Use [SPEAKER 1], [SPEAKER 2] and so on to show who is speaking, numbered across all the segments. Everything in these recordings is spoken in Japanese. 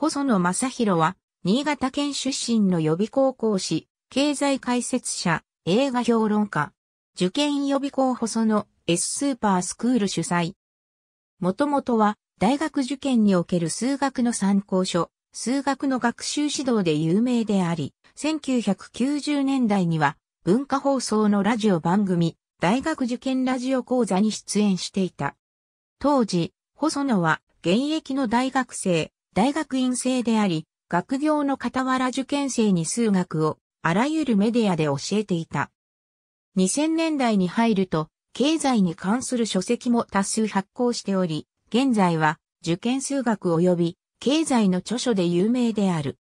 [SPEAKER 1] 細野正宏は、新潟県出身の予備高校師、経済解説者、映画評論家、受験予備校細野 S スーパースクール主催。もともとは、大学受験における数学の参考書、数学の学習指導で有名であり、1990年代には文化放送のラジオ番組、大学受験ラジオ講座に出演していた。当時、細野は現役の大学生、大学院生であり、学業の傍ら受験生に数学をあらゆるメディアで教えていた。2000年代に入ると、経済に関する書籍も多数発行しており、現在は受験数学及び経済の著書で有名である。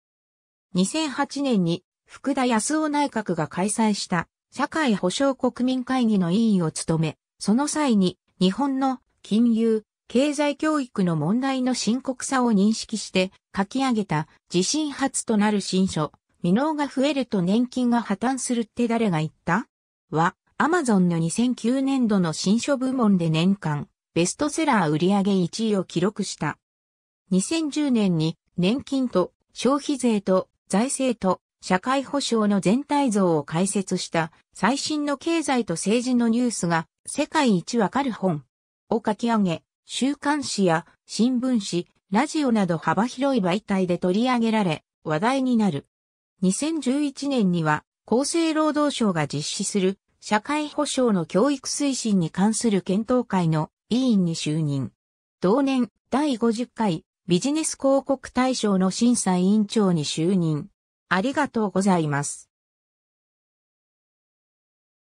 [SPEAKER 1] 2008年に福田康夫内閣が開催した社会保障国民会議の委員を務め、その際に日本の金融、経済教育の問題の深刻さを認識して書き上げた自身初となる新書、未納が増えると年金が破綻するって誰が言ったは、アマゾンの2009年度の新書部門で年間、ベストセラー売上1位を記録した。2010年に年金と消費税と財政と社会保障の全体像を解説した最新の経済と政治のニュースが世界一わかる本を書き上げ、週刊誌や新聞誌、ラジオなど幅広い媒体で取り上げられ、話題になる。2011年には、厚生労働省が実施する社会保障の教育推進に関する検討会の委員に就任。同年、第50回ビジネス広告大賞の審査委員長に就任。ありがとうございます。